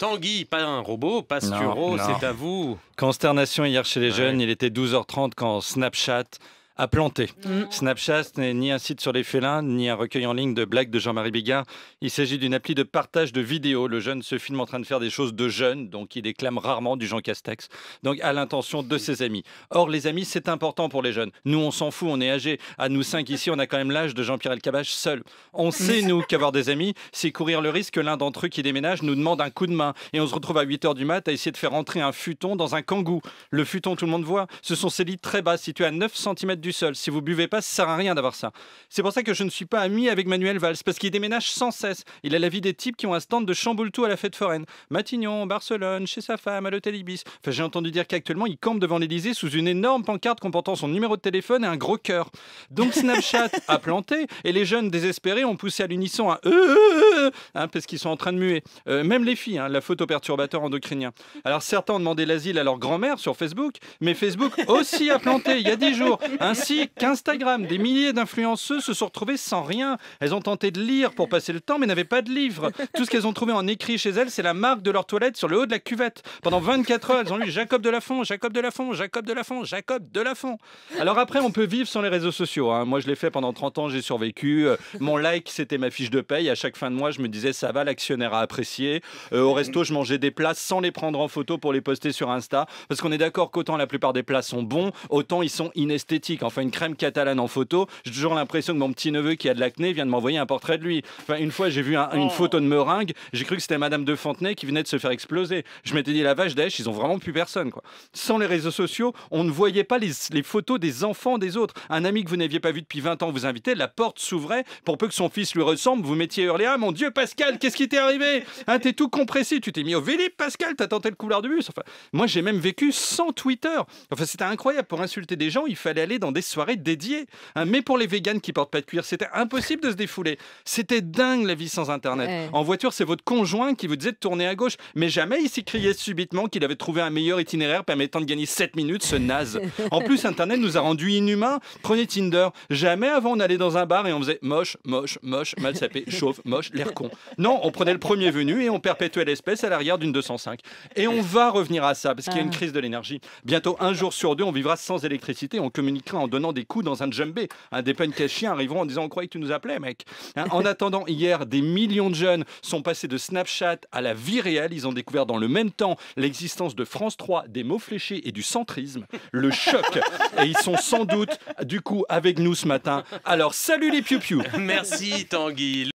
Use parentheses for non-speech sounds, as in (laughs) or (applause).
Tanguy, pas un robot, pas c'est à vous. Consternation hier chez les jeunes, il était 12h30 quand Snapchat à planter. Mm. Mm. Snapchat n'est ni un site sur les félins, ni un recueil en ligne de blagues de Jean-Marie Bigard. Il s'agit d'une appli de partage de vidéos. Le jeune se filme en train de faire des choses de jeune, donc il déclame rarement du Jean Castex, donc à l'intention de ses amis. Or, les amis, c'est important pour les jeunes. Nous, on s'en fout, on est âgés. À nous cinq ici, on a quand même l'âge de Jean-Pierre Elkabach seul. On sait, nous, (laughs) qu'avoir des amis, c'est courir le risque que l'un d'entre eux qui déménage nous demande un coup de main. Et on se retrouve à 8h du mat à essayer de faire entrer un futon dans un kangou. Le futon, tout le monde voit, ce sont ces lits très bas, situés à 9 cm du seul. Si vous buvez pas, ça sert à rien d'avoir ça. C'est pour ça que je ne suis pas ami avec Manuel Valls, parce qu'il déménage sans cesse. Il a la vie des types qui ont un stand de chamboule à la fête foraine. Matignon, Barcelone, chez sa femme, à l'hôtel Ibis. Enfin, j'ai entendu dire qu'actuellement, il campe devant l'Elysée sous une énorme pancarte comportant son numéro de téléphone et un gros cœur. Donc Snapchat (laughs) a planté, et les jeunes désespérés ont poussé à l'unisson un euh, parce qu'ils sont en train de muer. Euh, même les filles, hein, la photo perturbateur endocrinien. Alors certains ont demandé l'asile à leur grand-mère sur Facebook, mais Facebook aussi a planté il y a 10 jours. Hein. Ainsi qu'Instagram, des milliers d'influenceuses se sont retrouvées sans rien. Elles ont tenté de lire pour passer le temps, mais n'avaient pas de livre. Tout ce qu'elles ont trouvé en écrit chez elles, c'est la marque de leur toilette sur le haut de la cuvette. Pendant 24 heures, elles ont lu Jacob Font, Jacob Font, Jacob Font, Jacob Font. Alors après, on peut vivre sans les réseaux sociaux. Hein. Moi, je l'ai fait pendant 30 ans, j'ai survécu. Euh, mon like, c'était ma fiche de paye. À chaque fin de mois, je me disais, ça va, l'actionnaire a apprécié. Euh, au resto, je mangeais des plats sans les prendre en photo pour les poster sur Insta. Parce qu'on est d'accord qu'autant la plupart des plats sont bons, autant ils sont inesthétiques. Enfin, une crème catalane en photo. J'ai toujours l'impression que mon petit-neveu qui a de l'acné vient de m'envoyer un portrait de lui. Enfin, une fois, j'ai vu une oh. photo de meringue. J'ai cru que c'était Madame de Fontenay qui venait de se faire exploser. Je m'étais dit, la vache dèche, ils ont vraiment plus personne. Quoi. Sans les réseaux sociaux, on ne voyait pas les, photos des enfants des autres. Un ami que vous n'aviez pas vu depuis 20 ans vous invitait, la porte s'ouvrait. Pour peu que son fils lui ressemble, vous mettiez hurler Ah mon Dieu, Pascal, qu'est-ce qui t'est arrivé hein, T'es tout compressé, tu t'es mis au Vélib, Pascal, t'as tenté le couloir du bus. Enfin, moi, j'ai même vécu sans Twitter. Enfin, c'était incroyable. Pour insulter des gens, il fallait aller dans des soirées dédiées. Hein, mais pour les véganes qui portent pas de cuir, c'était impossible de se défouler. C'était dingue la vie sans Internet. En voiture, c'est votre conjoint qui vous disait de tourner à gauche, mais jamais il s'y criait subitement qu'il avait trouvé un meilleur itinéraire permettant de gagner 7 minutes, ce naze. (laughs) En plus, Internet nous a rendus inhumains. Prenez Tinder. Jamais avant, on allait dans un bar et on faisait moche, moche, moche, mal sapé, (laughs) chauve, moche, l'air con. Non, on prenait le premier venu et on perpétuait l'espèce à l'arrière d'une 205. Et on va revenir à ça, parce qu'il y a une ah. crise de l'énergie. Bientôt, un jour sur deux, on vivra sans électricité, on communiquera en donnant des coups dans un djembé. un des punks chiens arriveront en disant On croyait que tu nous appelais, mec. Hein, en attendant, hier, des millions de jeunes sont passés de Snapchat à la vie réelle. Ils ont découvert dans le même temps l'existence de France 3, des mots fléchés et du centrisme. Le choc. Et ils sont sans doute, du coup, avec nous ce matin. Alors, salut les pioupiou. Merci Tanguy.